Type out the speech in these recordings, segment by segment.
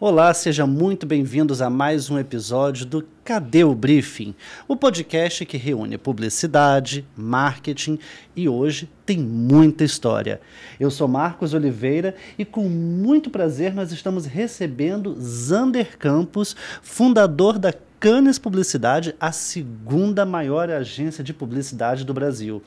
Olá, sejam muito bem-vindos a mais um episódio do Cadê o Briefing? O podcast que reúne publicidade, marketing e hoje tem muita história. Eu sou Marcos Oliveira e com muito prazer nós estamos recebendo Zander Campos, fundador da Canes Publicidade, a segunda maior agência de publicidade do Brasil.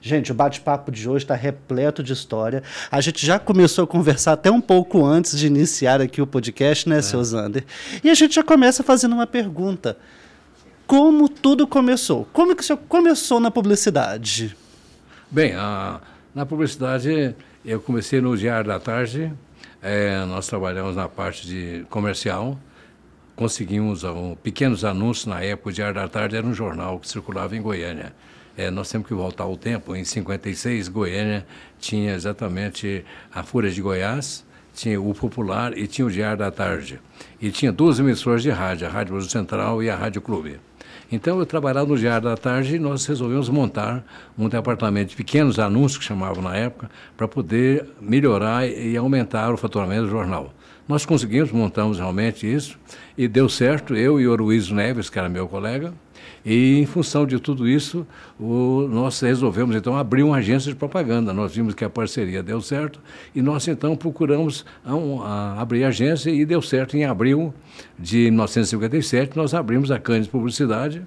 Gente, o bate-papo de hoje está repleto de história. A gente já começou a conversar até um pouco antes de iniciar aqui o podcast, né, é. seu Zander? E a gente já começa fazendo uma pergunta. Como tudo começou? Como que o senhor começou na publicidade? Bem, a, na publicidade eu comecei no Diário da Tarde. É, nós trabalhamos na parte de comercial conseguimos um, pequenos anúncios na época, o Diário da Tarde era um jornal que circulava em Goiânia. É, nós temos que voltar ao tempo. Em 56, Goiânia tinha exatamente a Fúria de Goiás, tinha o Popular e tinha o Diário da Tarde. E tinha duas emissoras de rádio, a Rádio Brasil Central e a Rádio Clube. Então, eu trabalhava no Diário da Tarde e nós resolvemos montar um departamento de pequenos anúncios, que chamavam na época, para poder melhorar e aumentar o faturamento do jornal. Nós conseguimos, montamos realmente isso e deu certo, eu e o Neves, que era meu colega, e em função de tudo isso, o, nós resolvemos então abrir uma agência de propaganda. Nós vimos que a parceria deu certo e nós então procuramos a, a, abrir a agência e deu certo. Em abril de 1957, nós abrimos a Cândido Publicidade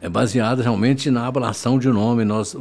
é baseada realmente na ablação de nome. Nós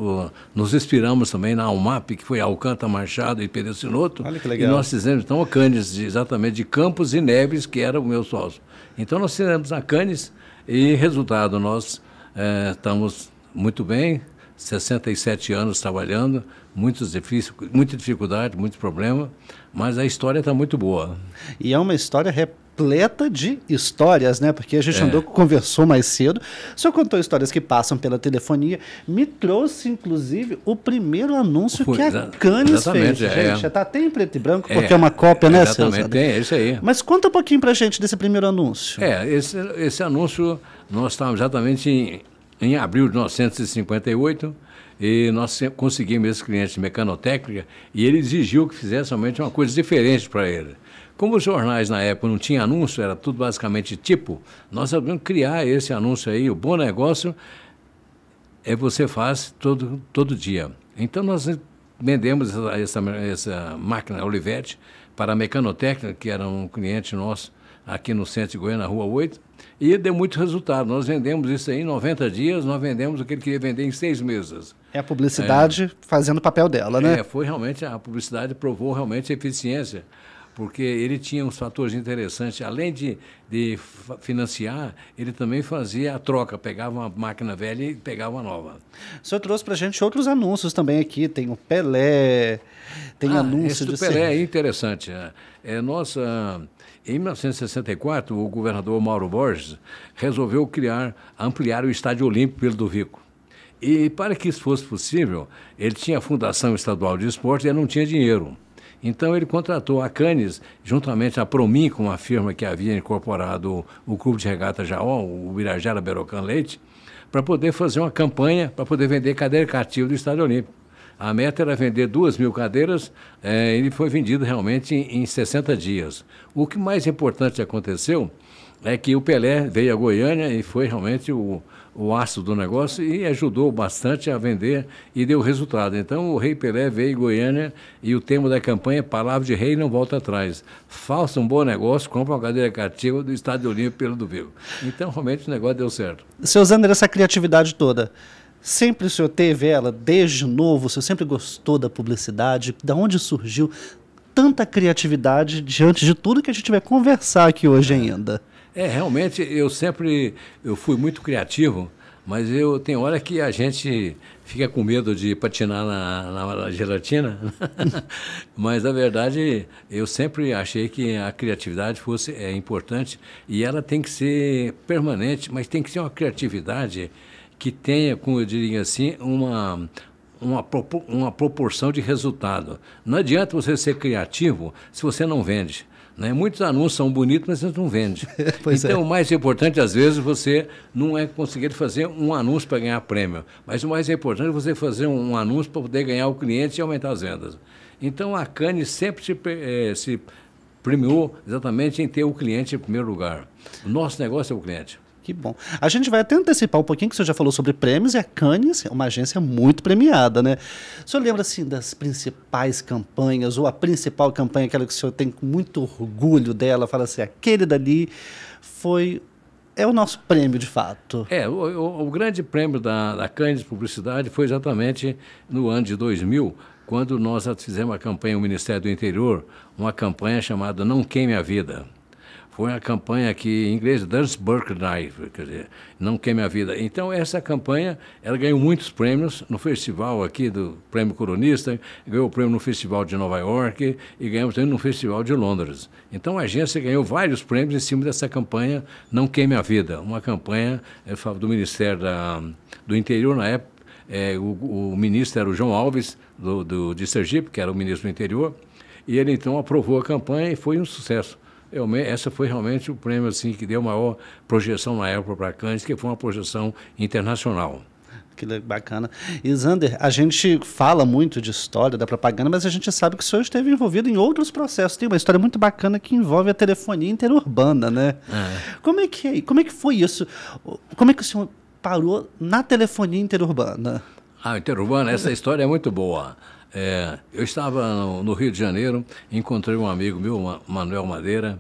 nos inspiramos também na UMAP, que foi Alcântara Machado e Pedro Sinoto. Olha que legal. E nós fizemos, então, a Cânis, exatamente, de Campos e Neves, que era o meu sócio. Então, nós fizemos a Cânis e, resultado, nós eh, estamos muito bem, 67 anos trabalhando, muitos difícil, muita dificuldade, muito problema, mas a história está muito boa. E é uma história repleta repleta de histórias, né? Porque a gente é. andou, conversou mais cedo. O senhor contou histórias que passam pela telefonia. Me trouxe, inclusive, o primeiro anúncio Foi, que a Cannes fez. É. Gente, é. já está até em preto e branco, é. porque é uma cópia, né, Exatamente, é isso aí. Mas conta um pouquinho para gente desse primeiro anúncio. É, esse, esse anúncio, nós estávamos exatamente em, em abril de 1958, e nós conseguimos esse cliente de mecanotécnica e ele exigiu que fizesse somente uma coisa diferente para ele. Como os jornais na época não tinham anúncio, era tudo basicamente tipo, nós sabemos criar esse anúncio aí, o bom negócio é você faz todo, todo dia. Então nós vendemos essa, essa máquina Olivetti para a Mecanotécnica, que era um cliente nosso aqui no centro de Goiânia, na Rua 8, e deu muito resultado. Nós vendemos isso aí em 90 dias, nós vendemos o que ele queria vender em seis meses. É a publicidade é, fazendo o papel dela, né? É, foi realmente, a publicidade provou realmente a eficiência porque ele tinha uns fatores interessantes. Além de, de financiar, ele também fazia a troca, pegava uma máquina velha e pegava uma nova. O senhor trouxe para a gente outros anúncios também aqui. Tem o Pelé, tem ah, anúncios... o Pelé ser... é interessante. É, é nossa... Ah, em 1964, o governador Mauro Borges resolveu criar, ampliar o Estádio Olímpico pelo do Vico. E para que isso fosse possível, ele tinha a Fundação Estadual de Esportes e não tinha dinheiro. Então ele contratou a Canes, juntamente a Promin, com uma firma que havia incorporado o, clube de regata Jaó, o Birajara Berocan Leite, para poder fazer uma campanha para poder vender cadeira cativa do Estádio Olímpico. A meta era vender duas mil cadeiras, e eh, ele foi vendido realmente em, em 60 dias. O que mais importante aconteceu é que o Pelé veio a Goiânia e foi realmente o, o aço do negócio e ajudou bastante a vender e deu resultado. Então o Rei Pelé veio em Goiânia e o tema da campanha é Palavra de Rei não volta atrás. Faça um bom negócio, compra uma cadeira cativa do Estádio Olímpico pelo do Vivo. Então realmente o negócio deu certo. Seu Zander, essa criatividade toda, sempre o senhor teve ela desde novo? O senhor sempre gostou da publicidade? Da onde surgiu tanta criatividade diante de tudo que a gente vai conversar aqui hoje ainda? É, realmente, eu sempre eu fui muito criativo, mas eu tem hora que a gente fica com medo de patinar na, na, gelatina, mas na verdade eu sempre achei que a criatividade fosse é importante e ela tem que ser permanente, mas tem que ser uma criatividade que tenha, como eu diria assim, uma uma, uma proporção de resultado. Não adianta você ser criativo se você não vende. Né? Muitos anúncios são bonitos, mas eles não vendem. então, é. o mais importante, às vezes, você não é conseguir fazer um anúncio para ganhar prêmio, mas o mais importante é você fazer um anúncio para poder ganhar o cliente e aumentar as vendas. Então, a Cane sempre se, eh, se premiou exatamente em ter o cliente em primeiro lugar. O nosso negócio é o cliente que bom. A gente vai até antecipar um pouquinho que você já falou sobre prêmios e a Cannes é uma agência muito premiada, né? O senhor lembra assim das principais campanhas ou a principal campanha, aquela que o senhor tem muito orgulho dela, fala assim, aquele dali foi é o nosso prêmio de fato. É, o, o, o grande prêmio da, da Cannes Publicidade foi exatamente no ano de 2000, quando nós fizemos a campanha, o Ministério do Interior, uma campanha chamada Não Queime a Vida. Foi a campanha que, em inglês, Dance Knife, quer dizer, Não Queime a Vida. Então, essa campanha, ela ganhou muitos prêmios no festival aqui do Prêmio Coronista, ganhou o prêmio no Festival de Nova York e ganhamos também no Festival de Londres. Então, a agência ganhou vários prêmios em cima dessa campanha Não Queime a Vida, uma campanha do Ministério da, do Interior, na época, é, o, o, ministro era o João Alves, do, do, de Sergipe, que era o ministro do interior, e ele então aprovou a campanha e foi um sucesso. Eu, essa foi realmente o prêmio assim que deu maior projeção na época para Cannes que foi uma projeção internacional. Que bacana. E Zander, a gente fala muito de história, da propaganda, mas a gente sabe que o senhor esteve envolvido em outros processos. Tem uma história muito bacana que envolve a telefonia interurbana, né? É. Como, é que, é, como é que foi isso? Como é que o senhor parou na telefonia interurbana? Ah, interurbana, essa história é muito boa. É, eu estava no, no, Rio de Janeiro, encontrei um amigo meu, Manuel Madeira.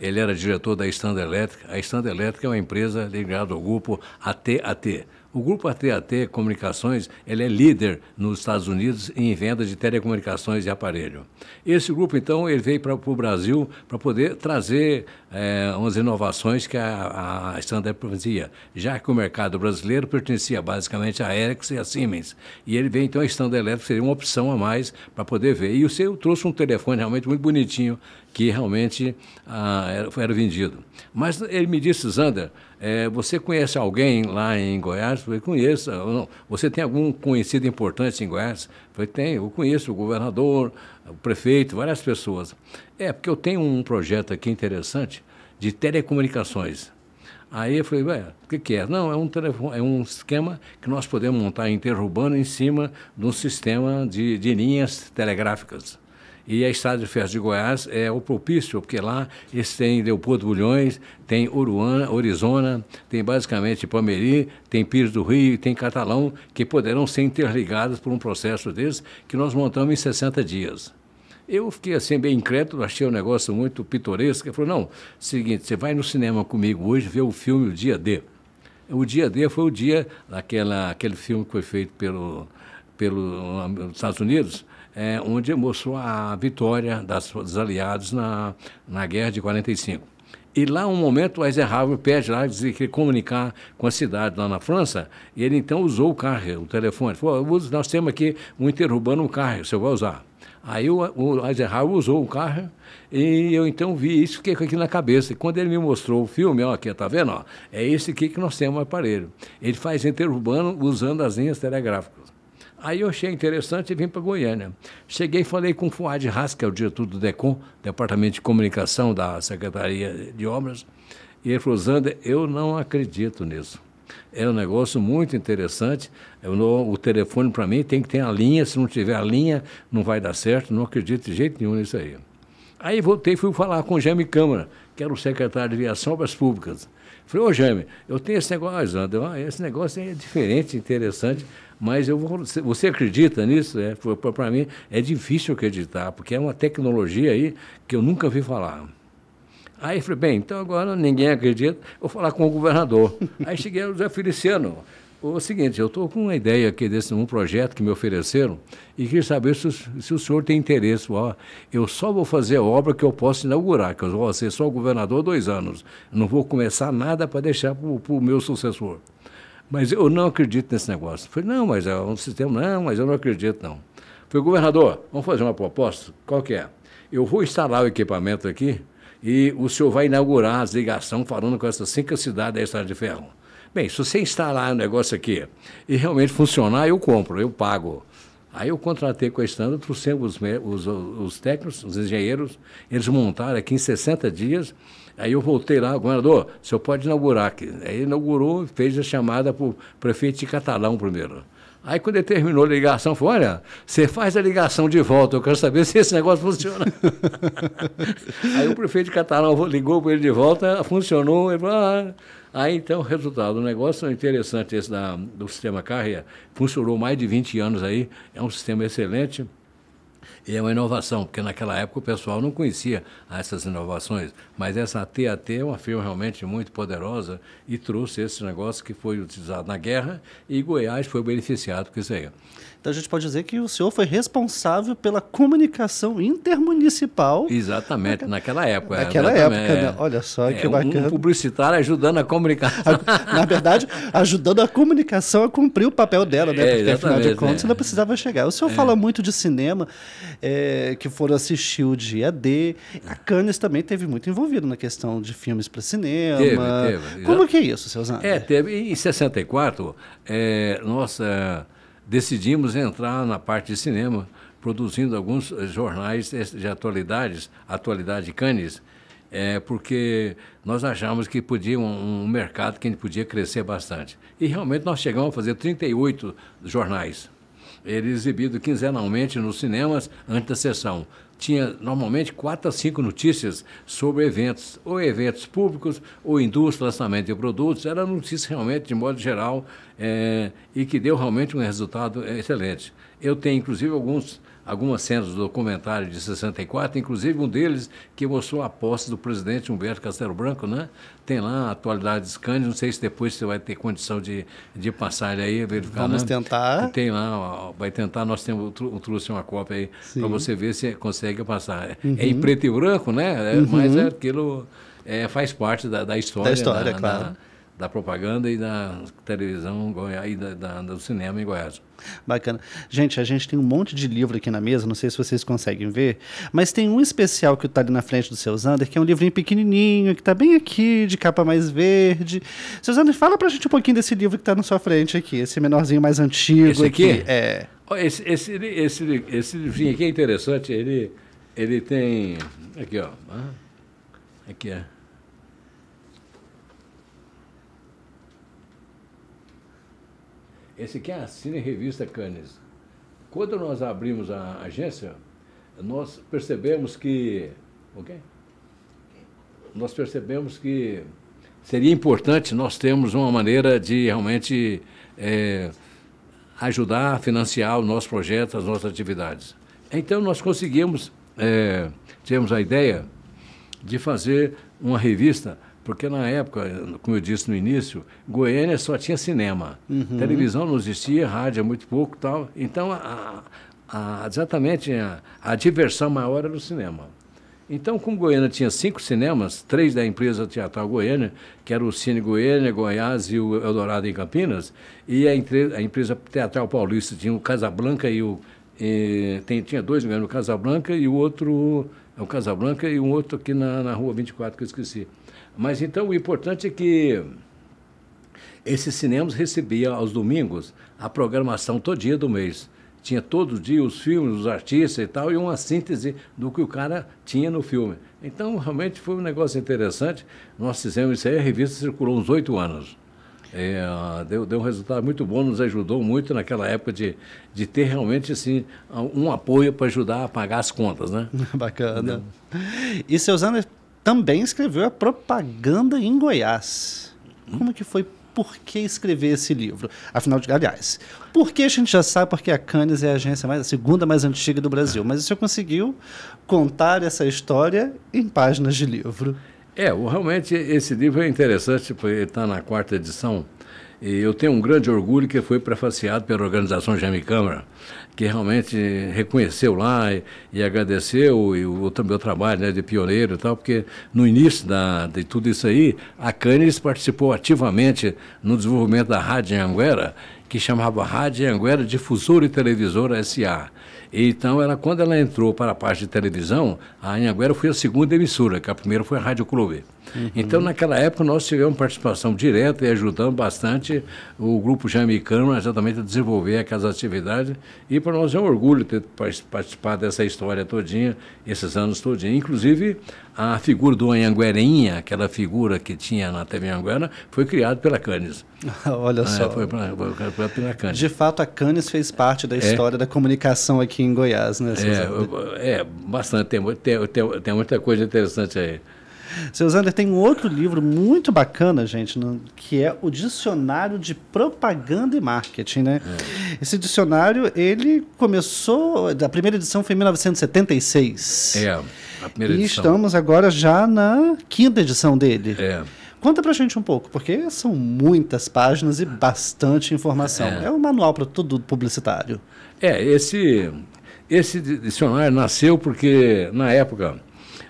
Ele era diretor da Estanda Elétrica. A Estanda Elétrica é uma empresa ligada ao grupo ATAT. at o grupo AT&T Comunicações ele é líder nos Estados Unidos em venda de telecomunicações e aparelho. Esse grupo, então, ele veio para o Brasil para poder trazer é, umas inovações que a, a Standard fazia, já que o mercado brasileiro pertencia basicamente à Ericsson e à Siemens. E ele veio, então, a Standard Elétrica seria uma opção a mais para poder ver. E o seu trouxe um telefone realmente muito bonitinho que realmente ah, era, era vendido. Mas ele me disse, Zander, é, você conhece alguém lá em Goiás? Eu falei, conheço. Não, você tem algum conhecido importante em Goiás? Eu falei, tem, eu conheço o governador, o prefeito, várias pessoas. É, porque eu tenho um projeto aqui interessante de telecomunicações. Aí eu falei, ué, o que, que é? Não, é um, telefone, é um esquema que nós podemos montar interurbano em cima de um sistema de, de linhas telegráficas. E a Estrada de Ferro de Goiás é o propício, porque lá eles têm Leopoldo Bulhões, tem Uruana, Orizona, tem basicamente Pameri, tem Pires do Rio, e tem Catalão, que poderão ser interligados por um processo desse que nós montamos em 60 dias. Eu fiquei assim bem incrédulo, achei um negócio muito pitoresco. Ele falou: não, seguinte, você vai no cinema comigo hoje ver o filme O Dia D. O Dia D foi o dia daquela aquele filme que foi feito pelo pelos ah, Estados Unidos, é, onde mostrou a vitória das, dos aliados na, na guerra de 45. E lá, um momento, o Eisenhower pede lá, diz que comunicar com a cidade lá na França, e ele então usou o carro, o telefone. Falou, nós temos aqui um interurbano, um carro, você vai usar. Aí o, o Eisenhower usou o carro e eu então vi isso, fiquei com aquilo na cabeça. E quando ele me mostrou o filme, ó, aqui, tá vendo? Ó, é esse aqui que nós temos o aparelho. Ele faz interurbano usando as linhas telegráficas. Aí eu achei interessante e vim para Goiânia. Cheguei e falei com o Fuad Haas, que é o diretor do DECOM, Departamento de Comunicação da Secretaria de Obras, e ele falou, Zander, eu não acredito nisso. É um negócio muito interessante. Não, o telefone para mim tem que ter a linha. Se não tiver a linha, não vai dar certo. Não acredito de jeito nenhum nisso aí. Aí voltei e fui falar com o Jaime Câmara, que era o secretário de Viação Obras Públicas. Falei, ô Jaime, eu tenho esse negócio, ah, Zander, ah, esse negócio é diferente, interessante. Mas eu vou, você acredita nisso? É, Para mim é difícil acreditar, porque é uma tecnologia aí que eu nunca vi falar. Aí falei, bem, então agora ninguém acredita, vou falar com o governador. Aí cheguei ao José Feliciano. O seguinte, eu estou com uma ideia aqui desse um projeto que me ofereceram e queria saber se, se o senhor tem interesse. Ó, eu só vou fazer a obra que eu posso inaugurar, que eu vou ser só governador dois anos. Não vou começar nada para deixar para o meu sucessor. Mas eu não acredito nesse negócio. falei, não, mas é um sistema, não, mas eu não acredito, não. falei, governador, vamos fazer uma proposta? Qual que é? Eu vou instalar o equipamento aqui e o senhor vai inaugurar as ligações falando com essas cinco cidades da Estrada de Ferro. Bem, se você instalar o um negócio aqui e realmente funcionar, eu compro, eu pago. Aí eu contratei com a Estanda, trouxemos os, os, os técnicos, os engenheiros, eles montaram aqui em 60 dias. Aí eu voltei lá, governador, o senhor pode inaugurar aqui. Aí inaugurou, fez a chamada para o prefeito de Catalão primeiro. Aí quando ele terminou a ligação, falou, olha, você faz a ligação de volta, eu quero saber se esse negócio funciona. Aí o prefeito de Catalão ligou para ele de volta, ah, funcionou, ele falou, ah, Aí, então, o resultado, um negócio é interessante esse da, do sistema Carrier, funcionou mais de 20 anos aí, é um sistema excelente. E é uma inovação, porque naquela época o pessoal não conhecia essas inovações, mas essa TAT é uma firma realmente muito poderosa e trouxe esse negócio que foi utilizado na guerra e Goiás foi beneficiado com isso aí. Então a gente pode dizer que o senhor foi responsável pela comunicação intermunicipal. Exatamente, naquela época. Naquela época, né? É. Olha só é, que é, bacana. Um publicitário ajudando a comunicação. na verdade, ajudando a comunicação a cumprir o papel dela, né? É, Porque afinal de contas né? ela precisava chegar. O senhor é. fala muito de cinema, que foram assistir o dia D. A Cannes também teve muito envolvido na questão de filmes para cinema. Teve, teve, Como que é isso, seus anos? É, teve. Em 64, nossa decidimos entrar na parte de cinema, produzindo alguns eh, jornais de atualidades, Atualidade Cannes, é, porque nós achamos que podia um, um, mercado que a gente podia crescer bastante. E realmente nós chegamos a fazer 38 jornais. Ele eh, exibido quinzenalmente nos cinemas antes da sessão tinha normalmente quatro a cinco notícias sobre eventos, ou eventos públicos, ou indústria, lançamento de produtos. Era notícia realmente, de modo geral, é, e que deu realmente um resultado eh, excelente. Eu tenho, inclusive, alguns algumas cenas do documentário de 64, inclusive um deles que mostrou a posse do presidente Humberto Castelo Branco, né? Tem lá a de Cândido, não sei se depois você vai ter condição de, de passar ele aí, verificar. Vamos né? tentar. Tem lá, vai tentar, nós temos, eu trouxe uma cópia aí para você ver se consegue passar. É, é uhum. É em preto e branco, né? É, uhum. Mas é aquilo é, faz parte da, da história. Da história, da, claro. Da, da propaganda e da televisão e da, da, do cinema em Goiás. Bacana. Gente, a gente tem um monte de livro aqui na mesa, não sei se vocês conseguem ver, mas tem um especial que está ali na frente do seu Zander, que é um livrinho pequenininho, que está bem aqui, de capa mais verde. Seu Zander, fala para a gente um pouquinho desse livro que está na sua frente aqui, esse menorzinho mais antigo. Esse aqui? aqui. É. Esse, esse, esse, esse livrinho aqui é interessante, ele, ele tem... Aqui, ó. Aqui, ó. Esse aqui é a Cine Revista Cannes. Quando nós abrimos a agência, nós percebemos que. ok Nós percebemos que seria importante nós termos uma maneira de realmente é, ajudar a financiar o nosso projeto, as nossas atividades. Então nós conseguimos, é, tivemos a ideia de fazer uma revista porque na época, como eu disse no início, Goiânia só tinha cinema. Uhum. Televisão não existia, rádio é muito pouco tal. Então, a, a, exatamente a, a diversão maior era no cinema. Então, como Goiânia tinha cinco cinemas, três da empresa teatral Goiânia, que era o Cine Goiânia, Goiás e o Eldorado em Campinas, e a, a empresa teatral paulista tinha o Casablanca e o... E, tem, tinha dois, mesmo, o Casablanca e o outro... É o Casablanca e um outro aqui na, na Rua 24, que eu esqueci. Mas então o importante é que esses cinemas recebiam aos domingos a programação todo dia do mês. Tinha todo dia os filmes, os artistas e tal, e uma síntese do que o cara tinha no filme. Então, realmente foi um negócio interessante. Nós fizemos isso aí, a revista circulou uns oito anos. É, deu, deu um resultado muito bom, nos ajudou muito naquela época de, de ter realmente assim, um apoio para ajudar a pagar as contas. Né? Bacana. e E, anos também escreveu a propaganda em Goiás. Como que foi? Por que escrever esse livro? Afinal de aliás, por que a gente já sabe porque a Cannes é a agência mais a segunda mais antiga do Brasil, mas o senhor conseguiu contar essa história em páginas de livro. É, realmente esse livro é interessante, porque ele está na quarta edição e eu tenho um grande orgulho que foi prefaciado pela organização Gemi Câmara, que realmente reconheceu lá e, e agradeceu e o, o meu trabalho né, de pioneiro e tal, porque no início da, de tudo isso aí, a Cânis participou ativamente no desenvolvimento da Rádio Anguera, que chamava Rádio Anguera Difusora e Televisora S.A. Então, ela, quando ela entrou para a parte de televisão, a Anhanguera foi a segunda emissora, que a primeira foi a Rádio Clube. Uhum. Então, naquela época, nós tivemos participação direta e ajudamos bastante o grupo jamicano exatamente a desenvolver aquelas atividades. E para nós é um orgulho ter participado dessa história todinha, esses anos todinha. Inclusive, a figura do Anhanguerinha, aquela figura que tinha na TV Anhanguera, foi criada pela Cânis. Olha é, só. É, foi, foi, pela Cânis. De fato, a Cânis fez parte da é. história é. da comunicação aqui em Goiás, né? É, é, bastante. tem, tem, tem muita coisa interessante aí. Seu Zander tem um outro livro muito bacana, gente, no, que é o Dicionário de Propaganda e Marketing, né? É. Esse dicionário, ele começou, a primeira edição foi em 1976. É, a primeira e edição. E estamos agora já na quinta edição dele. É. Conta pra gente um pouco, porque são muitas páginas e bastante informação. É, é um manual para todo publicitário. É, esse, esse dicionário nasceu porque, na época,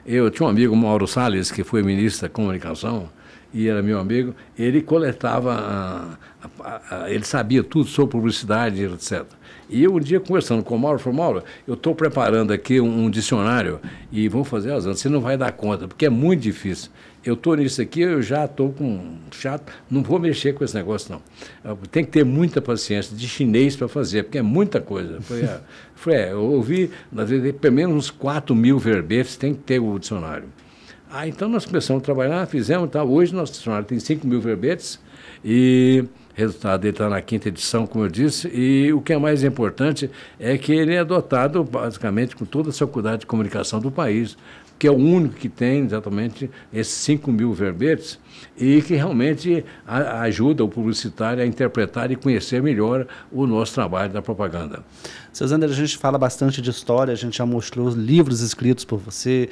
eu tinha um amigo, Mauro Salles, que foi ministro da Comunicação, e era meu amigo, ele coletava, ah, ah, ah, ele sabia tudo sobre publicidade, etc. E eu um dia conversando com o Mauro, falou, Mauro, eu estou preparando aqui um, um, dicionário e vamos fazer as antes, você não vai dar conta, porque é muito difícil. Eu estou nisso aqui, eu já estou com chato, não vou mexer com esse negócio, não. Tem que ter muita paciência de chinês para fazer, porque é muita coisa. Foi, Falei, é, eu ouvi, às vezes, pelo menos uns 4 mil verbetes, tem que ter o dicionário. Ah, então nós começamos a trabalhar, fizemos, tá? hoje nosso dicionário tem 5 mil verbetes e resultado dele está na quinta edição, como eu disse, e o que é mais importante é que ele é dotado basicamente com toda a faculdade de comunicação do país, que é o único que tem exatamente esses 5 mil verbetes, e que realmente a, ajuda o publicitário a interpretar e conhecer melhor o nosso trabalho da propaganda. Seu a gente fala bastante de história, a gente já mostrou livros escritos por você,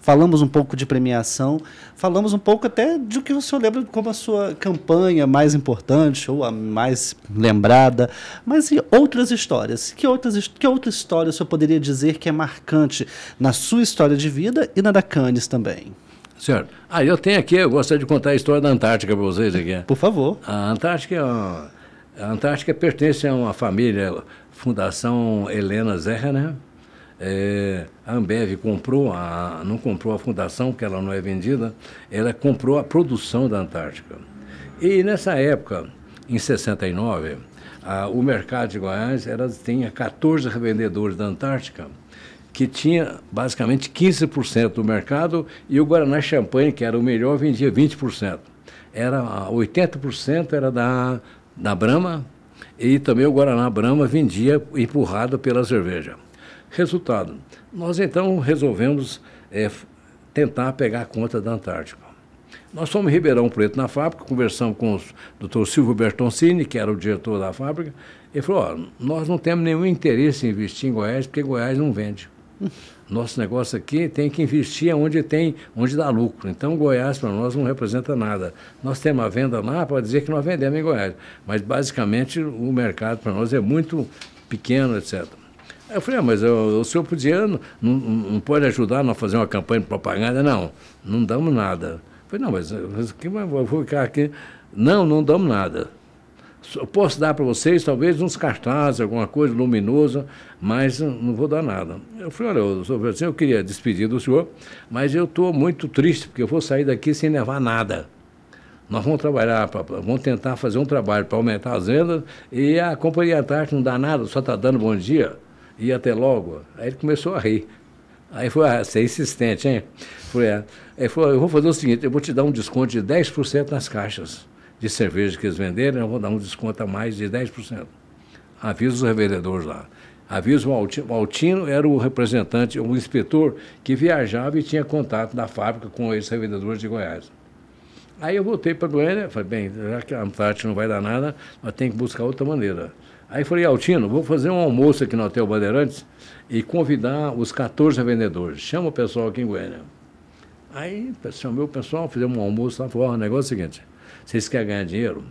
falamos um pouco de premiação, falamos um pouco até de o que o senhor lembra como a sua campanha mais importante ou a mais lembrada, mas e outras histórias? Que, outras, que outra história o senhor poderia dizer que é marcante na sua história de vida e na da Cannes também? Certo. Ah, eu tenho aqui, eu gostaria de contar a história da Antártica para vocês aqui. Por favor. A Antártica, é a Antártica pertence a uma família, Fundação Helena Zerra, né? É, a Ambev comprou, a, não comprou a fundação, que ela não é vendida, ela comprou a produção da Antártica. E nessa época, em 69, a, o mercado de Goiás era, tinha 14 revendedores da Antártica que tinha basicamente 15% do mercado e o Guaraná Champanhe, que era o melhor, vendia 20%. Era 80% era da, da Brahma e também o Guaraná Brahma vendia empurrado pela cerveja. Resultado, nós então resolvemos é, tentar pegar a conta da Antártica. Nós fomos em Ribeirão Preto na fábrica, conversamos com o doutor Silvio Bertoncini, que era o diretor da fábrica, ele falou, nós não temos nenhum interesse em investir em Goiás, porque Goiás não vende. Nosso negócio aqui tem que investir onde tem, onde dá lucro. Então, Goiás para nós não representa nada. Nós temos a venda lá para dizer que nós vendemos em Goiás, mas basicamente o mercado para nós é muito pequeno, etc. Eu falei, ah, mas o, o senhor podia, não, não pode ajudar nós a fazer uma campanha de propaganda? Não, não damos nada. Eu falei, não, mas, mas eu vou ficar aqui. Não, não damos nada. Eu posso dar para vocês, talvez, uns cartazes, alguma coisa luminosa, mas não vou dar nada. Eu falei, olha, eu, sou, assim, eu queria despedir do senhor, mas eu estou muito triste, porque eu vou sair daqui sem levar nada. Nós vamos trabalhar, pra, vamos tentar fazer um trabalho para aumentar as vendas, e a Companhia Antártica não dá nada, só está dando bom dia, e até logo. Aí ele começou a rir. Aí foi, ah, você é insistente, hein? Falei, Aí é. falou, eu vou fazer o seguinte, eu vou te dar um desconto de 10% nas caixas de cerveja que eles venderem, eu vou dar um desconto a mais de 10%. Aviso os revendedores lá. Aviso o Altino, o Altino era o representante, o inspetor que viajava e tinha contato da fábrica com esses revendedores de Goiás. Aí eu voltei para Goiânia, falei, bem, já que a Antártida não vai dar nada, nós temos que buscar outra maneira. Aí falei, Altino, vou fazer um almoço aqui no Hotel Bandeirantes e convidar os 14 vendedores. Chama o pessoal aqui em Goiânia. Aí chamei o pessoal, fizemos um almoço lá, falou, o negócio é o seguinte, vocês querem ganhar dinheiro?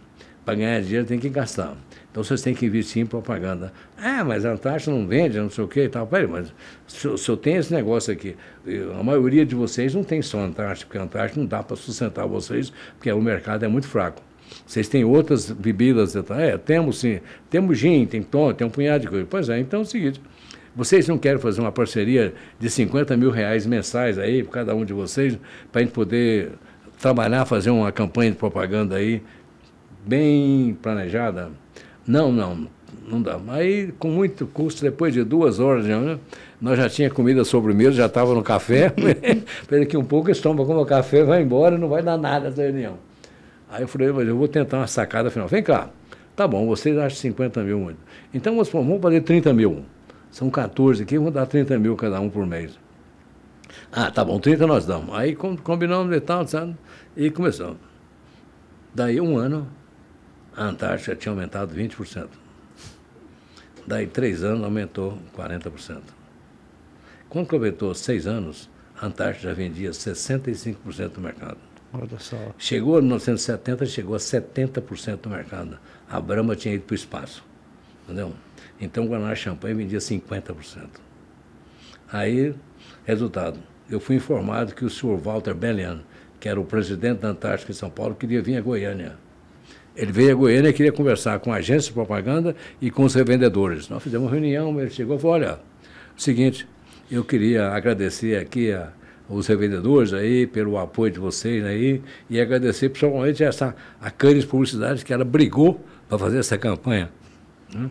Para ganhar dinheiro tem que gastar. Então vocês têm que investir em propaganda. Ah, mas a Antártica não vende, não sei o que e tal. Peraí, mas se eu, se eu tenho esse negócio aqui, a maioria de vocês não tem só Antártica, porque a Antártica não dá para sustentar vocês, porque o mercado é muito fraco. Vocês têm outras bebidas É, temos sim. Temos gin, tem tom, tem um punhado de coisa. Pois é, então é o seguinte. Vocês não querem fazer uma parceria de 50 mil reais mensais aí, para cada um de vocês, para a gente poder trabalhar, fazer uma campanha de propaganda aí bem planejada? Não, não, não dá. Aí, com muito custo, depois de duas horas, né, nós já tinha comida sobremesa, já estava no café. Né? Falei que um pouco estômago como o café, vai embora, não vai dar nada essa reunião. Aí eu falei, mas eu vou tentar uma sacada final. Vem cá, tá bom, vocês acham 50 mil. Então, vamos fazer 30 mil. São 14 aqui, vamos dar 30 mil cada um por mês. Ah, tá bom, 30 nós damos. Aí combinamos e tal, sabe? E começamos. Daí um ano, a Antártica tinha aumentado 20%. Daí três anos, aumentou 40%. Quando completou seis anos, a Antártica já vendia 65% do mercado. Olha só. Chegou em 1970, chegou a 70% do mercado. A Brahma tinha ido para o espaço. Entendeu? Então, o Guaraná Champanhe vendia 50%. Aí, resultado, eu fui informado que o senhor Walter Bellian, que era o presidente da Antártica de São Paulo, queria vir a Goiânia. Ele veio a Goiânia e queria conversar com a agência de propaganda e com os revendedores. Nós fizemos uma reunião, ele chegou e falou, olha, seguinte, eu queria agradecer aqui a, os revendedores aí pelo apoio de vocês aí e agradecer principalmente essa, a Cânis Publicidade que ela brigou para fazer essa campanha. Hum?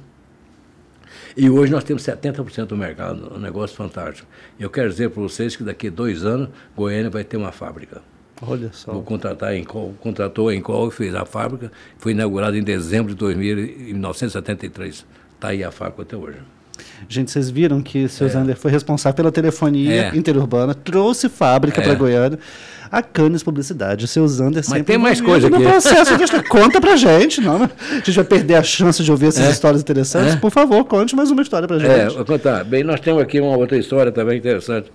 E hoje nós temos 70% do mercado, um negócio fantástico. Eu quero dizer para vocês que daqui a dois anos, Goiânia vai ter uma fábrica. Olha só. Vou contratar em qual? contratou em qual e fez a fábrica, foi inaugurada em dezembro de 2000, 1973. Está aí a fábrica até hoje. Gente, vocês viram que seu é. Zander foi responsável pela telefonia é. interurbana, trouxe fábrica é. para Goiânia. A Canis Publicidade, o seu Zander Mas sempre. tem mais coisa aqui. Processo, conta pra gente, não? Né? A gente vai perder a chance de ouvir essas é. histórias interessantes. É. Por favor, conte mais uma história pra gente. É, vou contar. Bem, nós temos aqui uma outra história também interessante.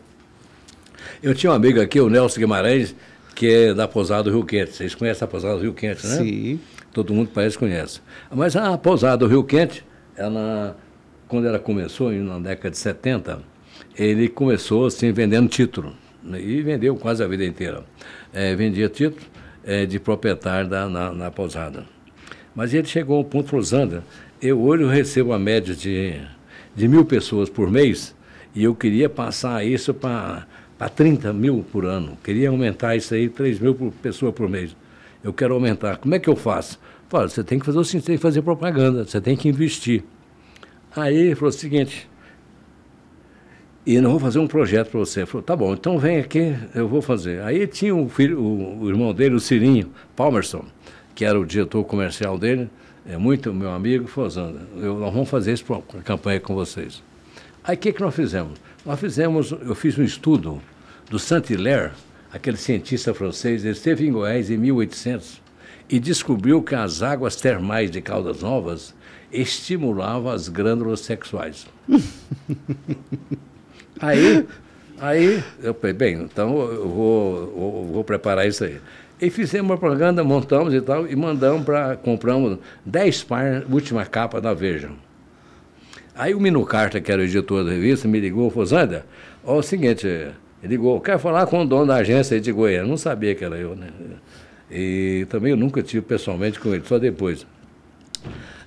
Eu tinha um amigo aqui, o Nelson Guimarães, que é da Pousada do Rio Quente. Vocês conhecem a Pousada do Rio Quente, né? Sim. Todo mundo parece que conhece. Mas a Pousada do Rio Quente, ela quando ela começou, na década de 70, ele começou assim, vendendo título. Né, e vendeu quase a vida inteira. É, vendia título é, de proprietário da, na, na, pousada. Mas ele chegou ao ponto falou, Zandra, eu hoje recebo a média de, de mil pessoas por mês e eu queria passar isso para 30 mil por ano. Queria aumentar isso aí, 3 mil por pessoa por mês. Eu quero aumentar. Como é que eu faço? Fala, você tem que fazer o seguinte, você tem que fazer propaganda, você tem que investir. Aí ele falou o seguinte, e não vou fazer um projeto para você. Ele falou, tá bom, então vem aqui, eu vou fazer. Aí tinha um filho, o, o irmão dele, o Cirinho, Palmerson, que era o diretor comercial dele, é muito meu amigo, Fozanda, nós vamos fazer isso para campanha com vocês. Aí o que, que nós fizemos? Nós fizemos, eu fiz um estudo do Saint-Hilaire, aquele cientista francês, ele esteve em Goiás em 1800 e descobriu que as águas termais de Caldas Novas estimulava as glândulas sexuais. aí, aí eu falei, bem, então eu vou, vou, vou preparar isso aí. E fizemos uma propaganda, montamos e tal, e mandamos para. Compramos 10 páginas, última capa da Veja. Aí o Minucarta, que era o editor da revista, me ligou e falou: Zander, ó, o seguinte, ele ligou, quero falar com o dono da agência de Goiânia. Não sabia que era eu, né? E também eu nunca tive pessoalmente com ele, só depois.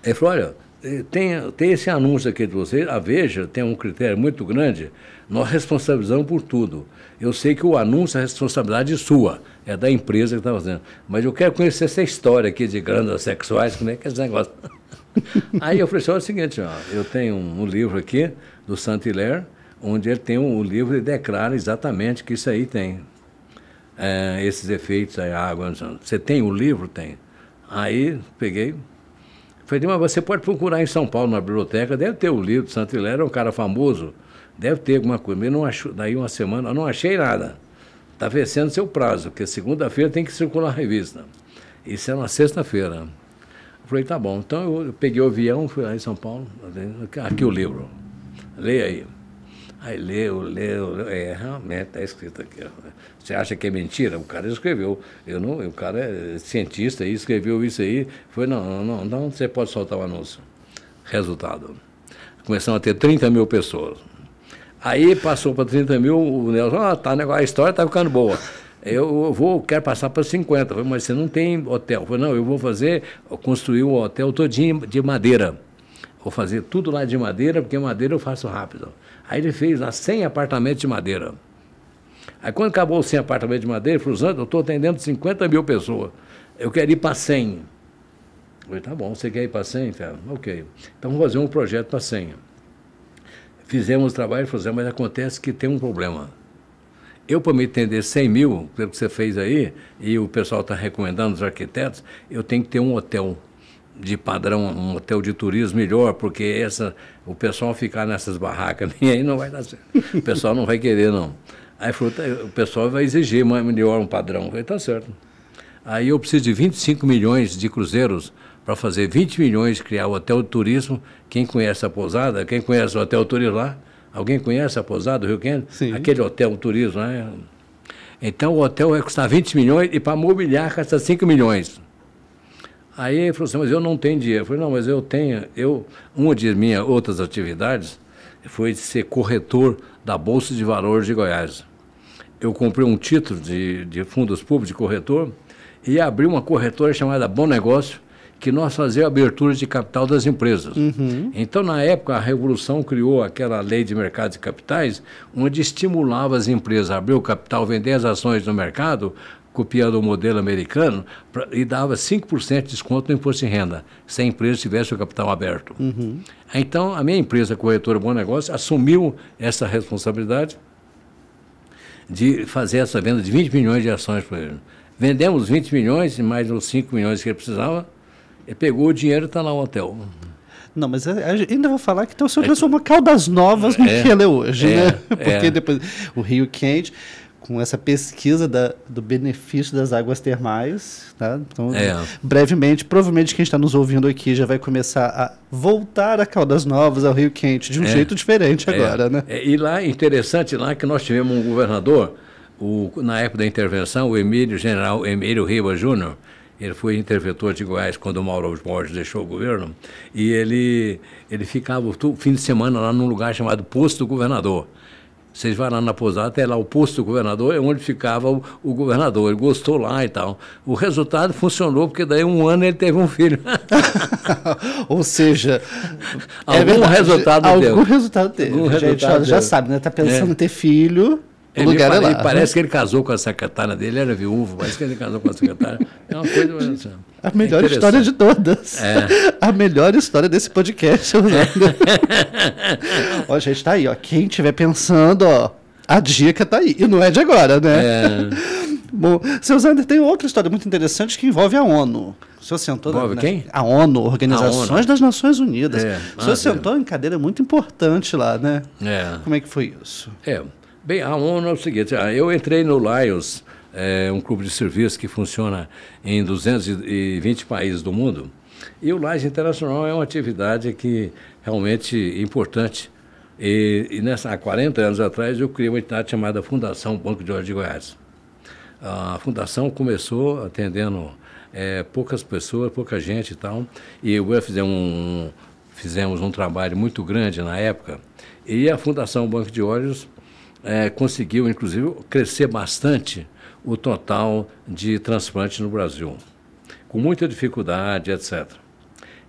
Ele falou, olha, eh, tem, tem esse anúncio aqui de vocês, a Veja tem um critério muito grande, nós responsabilizamos por tudo. Eu sei que o anúncio, a é responsabilidade sua, é da empresa que está fazendo. Mas eu quero conhecer essa história aqui de grandes sexuais, como é que é esse negócio? Aí eu falei, olha é o seguinte, ó, eu tenho um, um livro aqui do Saint Hilaire, onde ele tem um, um livro e declara exatamente que isso aí tem. É, esses efeitos aí, água. Você tem o um livro? Tem. Aí peguei, Falei, mas você pode procurar em São Paulo, na biblioteca, deve ter o livro de Santo Hilário, é um cara famoso, deve ter alguma coisa. não acho, daí uma semana, eu não achei nada. Está vencendo seu prazo, porque segunda-feira tem que circular a revista. Isso é na sexta-feira. Falei, tá bom. Então eu, eu peguei o avião, fui lá em São Paulo, aqui o livro. Leia aí. Aí leu, leu, leu. É, realmente está escrito aqui. Você acha que é mentira? O cara escreveu. Eu não, o cara é cientista e escreveu isso aí. Foi, não, não, não, não, você pode soltar o anúncio. Resultado. Começaram a ter 30 mil pessoas. Aí passou para 30 mil, o Nelson, ah, tá, a história está ficando boa. Eu vou, quero passar para 50. Falei, mas você não tem hotel. falei, não, eu vou fazer, construir um hotel todinho de madeira. Vou fazer tudo lá de madeira, porque madeira eu faço rápido. Aí ele fez lá 100 apartamentos de madeira. Aí quando acabou os 100 apartamentos de madeira, ele falou, eu estou atendendo 50 mil pessoas. Eu quero ir para 100. Eu falei, tá bom, você quer ir para 100? Falei, Ok. Então vamos fazer um projeto para 100. Fizemos o trabalho, fizemos, mas acontece que tem um problema. Eu, para me atender 100 mil, pelo que você fez aí, e o pessoal está recomendando, os arquitetos, eu tenho que ter um hotel de padrão, um hotel de turismo melhor, porque essa, o pessoal ficar nessas barracas e aí não vai dar certo. O pessoal não vai querer, não. Aí falou, tá, o pessoal vai exigir melhor um padrão. Eu falei, tá certo. Aí eu preciso de 25 milhões de cruzeiros para fazer 20 milhões, criar o hotel de turismo. Quem conhece a pousada, quem conhece o hotel turismo lá? Alguém conhece a pousada do Rio Quente? Sim. Aquele hotel turismo, né? Então o hotel vai custar 20 milhões e para mobiliar custa 5 milhões. Aí ele falou assim, mas eu não tenho dinheiro. Eu falei, não, mas eu tenho. Eu, uma de minhas outras atividades foi ser corretor da Bolsa de Valores de Goiás. Eu comprei um título de, de fundos públicos de corretor e abri uma corretora chamada Bom Negócio, que nós fazia abertura de capital das empresas. Uhum. Então, na época, a Revolução criou aquela lei de mercado de capitais, onde estimulava as empresas a abrir o capital, vender as ações no mercado, copiando o modelo americano pra, e dava 5% de desconto no imposto de renda, se a empresa tivesse o capital aberto. Uhum. Então, a minha empresa, Corretora Bom Negócio, assumiu essa responsabilidade de fazer essa venda de 20 milhões de ações para ele. Vendemos 20 milhões, mais uns 5 milhões que ele precisava, e pegou o dinheiro e está lá no hotel. Não, mas é, é, ainda vou falar que então o senhor transformou é uma Caldas Novas no é, que ele é hoje, é, né? Porque é. depois o Rio Quente com essa pesquisa da, do benefício das águas termais. Tá? Então, é. brevemente, provavelmente quem está nos ouvindo aqui já vai começar a voltar a Caldas Novas, ao Rio Quente, de um é. jeito diferente é. agora. Né? É, e lá, é interessante, lá que nós tivemos um governador, o, na época da intervenção, o Emílio, general Emílio Riva Júnior, ele foi interventor de Goiás quando o Mauro Borges deixou o governo, e ele, ele ficava o fim de semana lá num lugar chamado Posto do Governador vocês vão lá na pousada, até lá o posto do governador, é onde ficava o, o, governador. Ele gostou lá e tal. O resultado funcionou, porque daí um ano ele teve um filho. Ou seja, algum é verdade, resultado algum Resultado teve. Algum Gente, já, já sabe, né? Está pensando é. em ter filho. É o lugar é lá. Parece que ele casou com a secretária dele, era viúvo, parece que ele casou com a secretária. É uma coisa. Assim, a melhor é história de todas. É. A melhor história desse podcast, Orlando. ó, gente, tá aí, ó. Quem estiver pensando, ó, a dica tá aí. E não é de agora, né? É. Bom, seu Zander, tem outra história muito interessante que envolve a ONU. O senhor sentou envolve quem? A ONU, Organizações a ONU. das Nações Unidas. É. O senhor ah, sentou em cadeira muito importante lá, né? É. Como é que foi isso? É. Bem, a ONU é o seguinte, ah, eu entrei no Lions, é um clube de serviço que funciona em 220 países do mundo, e o Lions Internacional é uma atividade que realmente importante. E, e nessa, há 40 anos atrás eu criei uma entidade chamada Fundação Banco de Ordem de Goiás. A fundação começou atendendo é, poucas pessoas, pouca gente e tal, e eu fizemos um, fizemos um trabalho muito grande na época, e a Fundação Banco de Olhos é, conseguiu, inclusive, crescer bastante o total de transplantes no Brasil, com muita dificuldade, etc.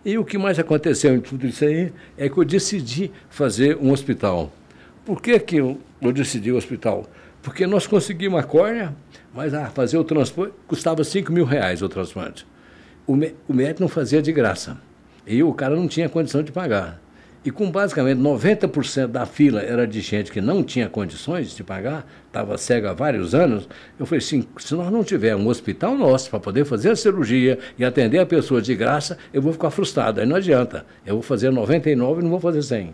E o que mais aconteceu em tudo isso aí é que eu decidi fazer um hospital. Por que, que eu, eu decidi o hospital? Porque nós conseguimos a córnea, mas ah, fazer o transplante custava 5 mil reais o transplante. O, o médico não fazia de graça. E o cara não tinha condição de pagar. E com basicamente 90% da fila era de gente que não tinha condições de pagar, estava cega há vários anos, eu falei assim, se nós não tivermos um hospital nosso para poder fazer a cirurgia e atender a pessoa de graça, eu vou ficar frustrado, aí não adianta. Eu vou fazer 99 e não vou fazer 100.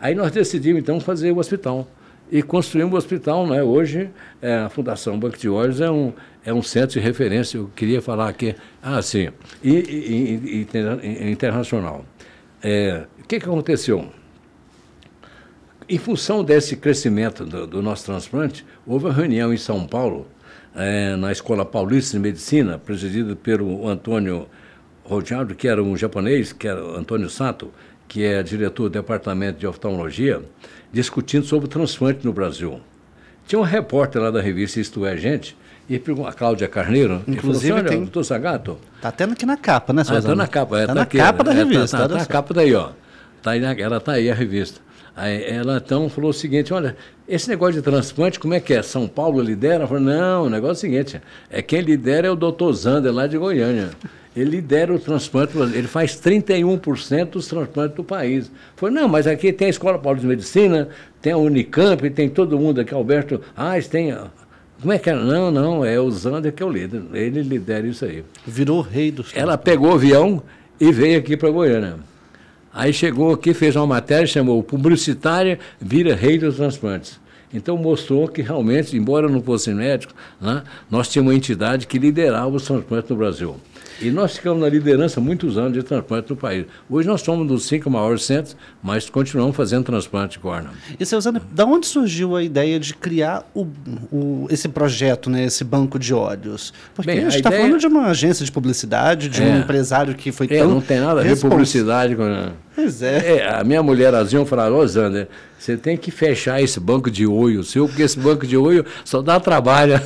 Aí nós decidimos, então, fazer o hospital. E construímos o hospital, né? Hoje, é, a Fundação Banco de Olhos é um, é um centro de referência, eu queria falar aqui, ah, sim, e, e, e, e internacional. É, que, que aconteceu? Em função desse crescimento do, do nosso transplante, houve uma reunião em São Paulo, é, na Escola Paulista de Medicina, presidida pelo Antônio Rodiardo, que era um japonês, que era Antônio Sato, que é diretor do Departamento de Oftalmologia, discutindo sobre o transplante no Brasil. Tinha uma repórter lá da revista Isto É Gente, e perguntou, a Cláudia Carneiro, assim, inclusive, falou tem... doutor Zagato... Está tendo aqui na capa, né, ah, tá Suzana? Está ah, na capa. Está é, tá, tá na aqui, capa é, da tá, revista. Está é, tá, tá, na capa daí, ó. Tá aí, ela está aí, a revista. Aí ela então falou o seguinte: olha, esse negócio de transplante, como é que é? São Paulo lidera? Eu não, o negócio é o seguinte: é quem lidera é o doutor Zander, lá de Goiânia. Ele lidera o transplante, ele faz 31% dos transplantes do país. Foi, não, mas aqui tem a Escola Paulista de Medicina, tem a Unicamp, tem todo mundo aqui, Alberto Ah, tem. Como é que É? Não, não, é o Zander que é o líder. Ele lidera isso aí. Virou rei dos. Ela pegou o avião e veio aqui para Goiânia. Aí chegou aqui, fez uma matéria, chamou publicitária, vira rei dos transplantes. Então mostrou que realmente, embora não fosse médico, né, nós tínhamos uma entidade que liderava os transplantes no Brasil. E nós ficamos na liderança muitos anos de transplante no país. Hoje nós somos um dos cinco maiores centros, mas continuamos fazendo transplante de córnea. E, seu Zé, da onde surgiu a ideia de criar o, o, esse projeto, né, esse banco de óleos? Porque Bem, a gente está ideia... falando de uma agência de publicidade, de é, um empresário que foi é, tão... Não tem nada a ver publicidade Pois é. é a minha mulherazinha falou, ô Zander, você tem que fechar esse banco de olho seu, porque esse banco de olho só dá trabalho.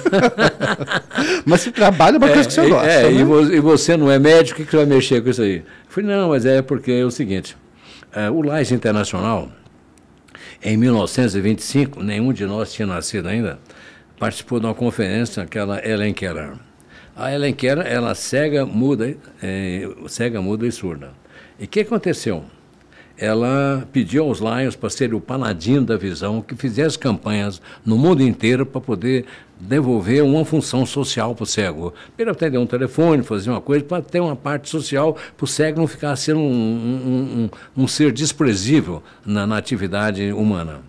mas se trabalha é uma coisa que você é, gosta. É, né? e você não é médico, o que, você vai mexer com isso aí? Eu falei, não, mas é porque é o seguinte, é, o Lais Internacional, em 1925, nenhum de nós tinha nascido ainda, participou de uma conferência aquela Ellen Keller. A Ellen Keller, ela cega, muda, é, cega, muda e surda. E o que aconteceu? ela pediu aos Lions para ser o paladino da visão, que fizesse campanhas no mundo inteiro para poder devolver uma função social para o cego. Para atender um telefone, fazer uma coisa, para ter uma parte social, para o cego não ficar sendo um, um, um, um ser desprezível na, na atividade humana.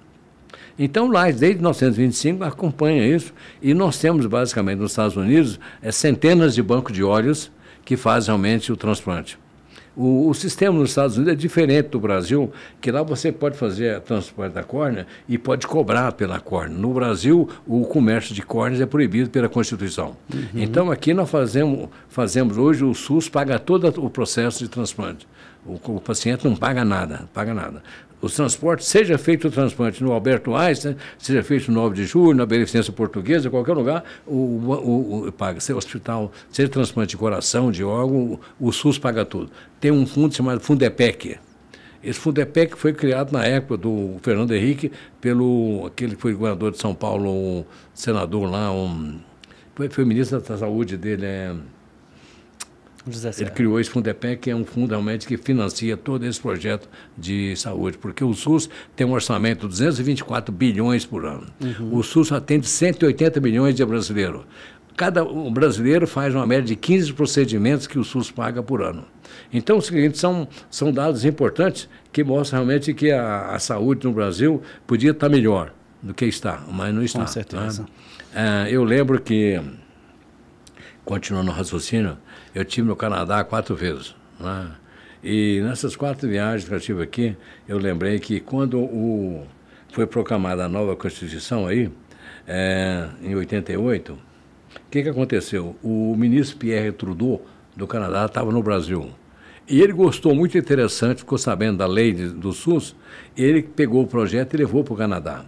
Então, lá, desde 1925, acompanha isso, e nós temos, basicamente, nos Estados Unidos, é, centenas de bancos de olhos que fazem realmente o transplante. O, o, sistema nos Estados Unidos é diferente do Brasil, que lá você pode fazer a transplante da córnea e pode cobrar pela córnea. No Brasil, o comércio de córneas é proibido pela Constituição. Uhum. Então, aqui nós fazemos, fazemos hoje o SUS paga todo o processo de transplante. O, o, paciente não paga nada, paga nada os transportes, seja feito o transplante no Alberto Einstein, né, seja feito no 9 de julho, na Beneficência Portuguesa, em qualquer lugar, o, o, o paga. Se é hospital, seja transplante de coração, de órgão, o, o SUS paga tudo. Tem um fundo chamado Fundepec, esse Fundepec foi criado na época do Fernando Henrique, pelo aquele que foi governador de São Paulo, um senador lá, um, foi, foi ministro da saúde dele, é, ele criou esse Fundepem, que é um fundo realmente é que financia todo esse projeto de saúde, porque o SUS tem um orçamento de 224 bilhões por ano. Uhum. O SUS atende 180 milhões de brasileiros. Cada um brasileiro faz uma média de 15 procedimentos que o SUS paga por ano. Então, é o seguinte, são, são dados importantes que mostram realmente que a, a saúde no Brasil podia estar melhor do que está, mas não está. Com certeza. Né? É, eu lembro que, continuando o raciocínio, eu tive no Canadá quatro vezes. Né? E nessas quatro viagens que eu tive aqui, eu lembrei que quando o, foi proclamada a nova Constituição aí, é, em 88, o que, que aconteceu? O ministro Pierre Trudeau, do Canadá, estava no Brasil. E ele gostou muito interessante, ficou sabendo da lei de, do SUS, ele pegou o projeto e levou para o Canadá.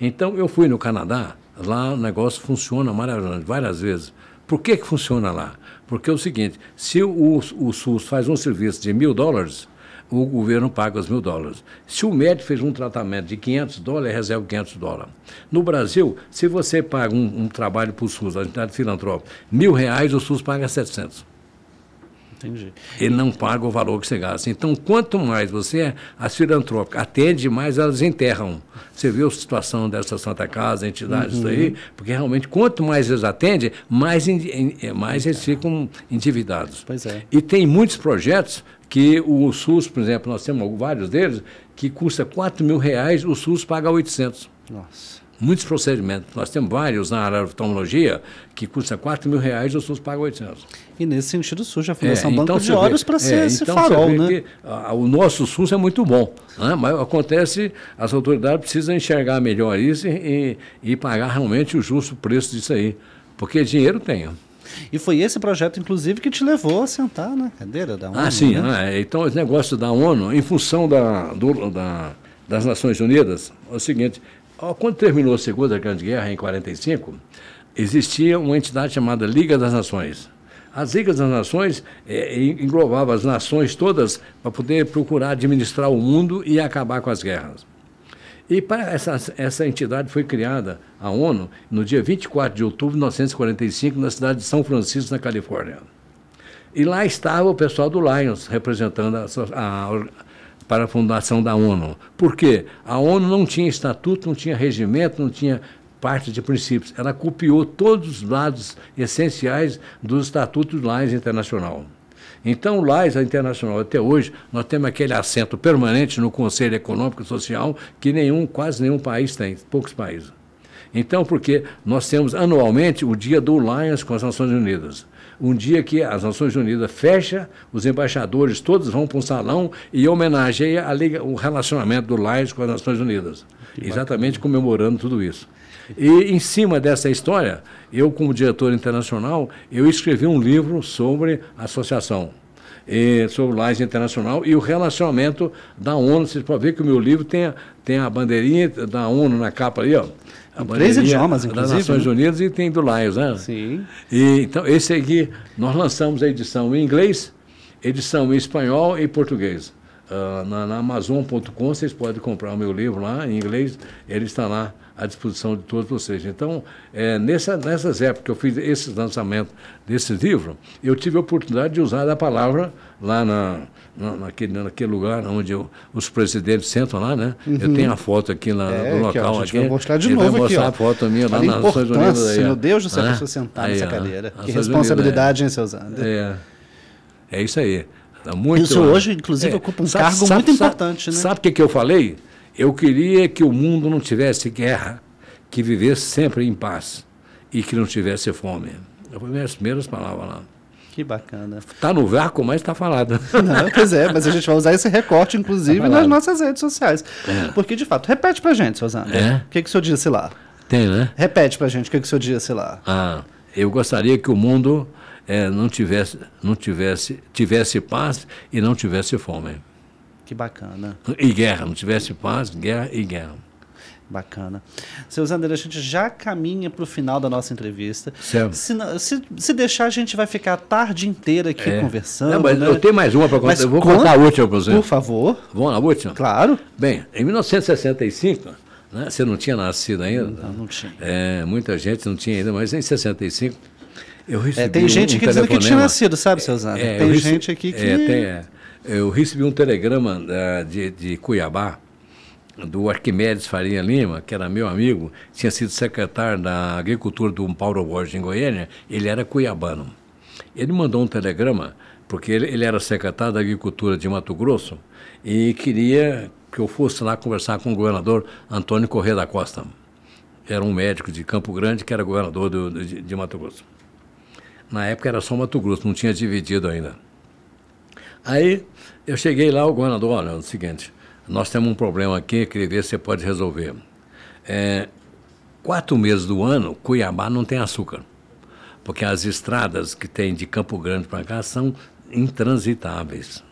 Então eu fui no Canadá, lá o negócio funciona maravilhosamente, várias vezes. Por que, que funciona lá? Porque é o seguinte, se o, o SUS faz um serviço de mil dólares, o governo paga os mil dólares. Se o médico fez um tratamento de 500 dólares, reserva 500 dólares. No Brasil, se você paga um, um trabalho para o SUS, a entidade filantrópica, mil reais, o SUS paga 700. Entendi. Ele não paga o valor que você gasta. Então, quanto mais você, é, as filantrópicas, atende, mais elas enterram. Você viu a situação dessa Santa Casa, entidades uhum. aí, porque realmente quanto mais eles atendem, mais, in, é, mais eles ficam endividados. Pois é. E tem muitos projetos que o SUS, por exemplo, nós temos vários deles, que custa 4 mil reais, o SUS paga 800. Nossa muitos procedimentos. Nós temos vários na área de oftalmologia que custa 4 mil reais, o SUS paga 800. E nesse sentido surge a Fundação é, então, Banco de Olhos para ser é, esse então farol. Né? o nosso SUS é muito bom, né? mas acontece, as autoridades precisam enxergar melhor isso e, e, e pagar realmente o justo preço disso aí. Porque dinheiro tem. E foi esse projeto, inclusive, que te levou a sentar na cadeira da ONU. Ah, sim. Né? né? Então, os negócios da ONU, em função da, do, da, das Nações Unidas, é o seguinte: quando terminou a Segunda Grande Guerra, em 1945, existia uma entidade chamada Liga das Nações. As Ligas das Nações é, englobava as nações todas para poder procurar administrar o mundo e acabar com as guerras. E para essa, essa entidade foi criada, a ONU, no dia 24 de outubro de 1945, na cidade de São Francisco, na Califórnia. E lá estava o pessoal do Lions, representando a, a, a para a fundação da ONU. Por quê? A ONU não tinha estatuto, não tinha regimento, não tinha parte de princípios. Ela copiou todos os lados essenciais do Estatuto de Lais Internacional. Então, o Lais Internacional, até hoje, nós temos aquele assento permanente no Conselho Econômico e Social que nenhum, quase nenhum país tem, poucos países. Então, porque nós temos anualmente o dia do Lions com as Nações Unidas. Um dia que as Nações Unidas fecha, os embaixadores todos vão para um salão e homenageia a, o relacionamento do Lions com as Nações Unidas. Que exatamente bacana. comemorando tudo isso. E em cima dessa história, eu como diretor internacional, eu escrevi um livro sobre associação e, sobre o Laje Internacional e o relacionamento da ONU. Vocês podem ver que o meu livro tem a, tem a bandeirinha da ONU na capa ali, ó. três idiomas, inclusive. Das Nações né? Unidas e tem do Lions, né? Sim. E, então, esse aqui, nós lançamos a edição em inglês, edição em espanhol e português. Uh, na, na Amazon.com vocês podem comprar o meu livro lá em inglês, ele está lá à disposição de todos vocês. Então, é, nessa, nessas épocas que eu fiz esse lançamento desse livro, eu tive a oportunidade de usar a palavra lá na, na, naquele, naquele lugar onde eu, os presidentes sentam lá, né? Uhum. Eu tenho a foto aqui lá é, no local. Aqui, a gente aqui. vai mostrar de Ele novo vai mostrar aqui, a foto minha lá nas Nações Unidas. Aí, meu Deus do céu, né? a pessoa sentar aí, nessa cadeira. Que é. responsabilidade, Unidas, hein, seu Zander? É. é isso aí. Tá muito, Isso hoje, inclusive, é, ocupa um sabe, é, cargo sabe, muito sabe, importante. Né? Sabe o que, que eu falei? Eu queria que o mundo não tivesse guerra, que vivesse sempre em paz e que não tivesse fome. minhas primeiras palavras lá. Que bacana. Está no vácuo, mas está falado. Não, pois é, mas a gente vai usar esse recorte, inclusive, tá nas nossas redes sociais. É. Porque, de fato, repete para gente, Suzana. É? O que, que o senhor disse lá? Tem, né? Repete para gente o que, que o senhor disse lá. Ah, eu gostaria que o mundo é, não, tivesse, não tivesse, tivesse paz e não tivesse fome. Que bacana. E guerra, não tivesse paz, guerra e guerra. Bacana. Seu Zander, a gente já caminha para o final da nossa entrevista. Certo. Se, se, se, deixar, a gente vai ficar a tarde inteira aqui é. conversando. Não, mas né? eu tenho mais uma para contar. Mas eu vou conta, contar a última para você. Por favor. Vamos na última? Claro. Bem, em 1965, né, você não tinha nascido ainda? Não, não tinha. É, muita gente não tinha ainda, mas em 65 eu é, recebi é, Tem gente um que dizendo que tinha nascido, sabe, seu Zander? É, tem gente aqui é, que... É, tem, é. Eu recebi um telegrama uh, de, de Cuiabá, do Arquimedes Faria Lima, que era meu amigo, tinha sido secretário da Agricultura do Paulo Borges em Goiânia, ele era cuiabano. Ele mandou um telegrama, porque ele, ele era secretário da Agricultura de Mato Grosso, e queria que eu fosse lá conversar com o governador Antônio Corrêa da Costa. Era um médico de Campo Grande que era governador do, de, de Mato Grosso. Na época era só Mato Grosso, não tinha dividido ainda. Aí eu cheguei lá, o governador, olha, é o seguinte, nós temos um problema aqui, queria ver se você pode resolver. É, quatro meses do ano, Cuiabá não tem açúcar, porque as estradas que tem de Campo Grande para cá são intransitáveis,